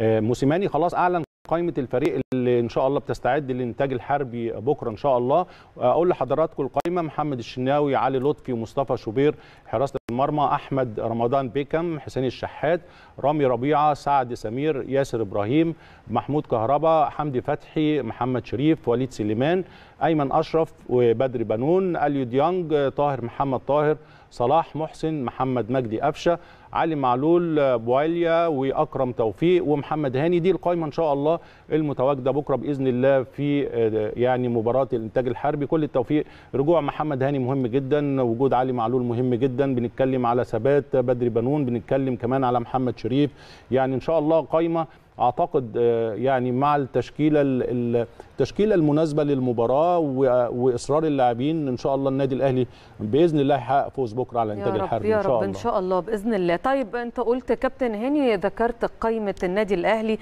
آه، موسيماني خلاص اعلن قائمه الفريق اللي ان شاء الله بتستعد للانتاج الحربي بكره ان شاء الله آه، اقول لحضراتكم القائمه محمد الشناوي علي لطفي ومصطفى شوبير حراسه المرمى احمد رمضان بيكم حسين الشحات رامي ربيعه سعد سمير ياسر ابراهيم محمود كهربا حمدي فتحي محمد شريف وليد سليمان ايمن اشرف وبدر بنون اليو ديانج طاهر محمد طاهر صلاح محسن محمد مجدي قفشه علي معلول بواليا واكرم توفيق ومحمد هاني دي القائمه ان شاء الله المتواجده بكره باذن الله في آه، يعني مباراه الانتاج الحربي كل التوفيق رجوع محمد هاني مهم جدا وجود علي معلول مهم جدا بنتكلم على ثبات بدري بنون بنتكلم كمان على محمد شريف يعني ان شاء الله قائمه اعتقد آه، يعني مع التشكيله التشكيله المناسبه للمباراه واصرار اللاعبين ان شاء الله النادي الاهلي باذن الله هيحقق فوز بكره على الانتاج الحربي ان شاء الله يا رب ان شاء الله باذن الله طيب انت قلت كابتن هاني ذكرت قائمه النادي الاهلي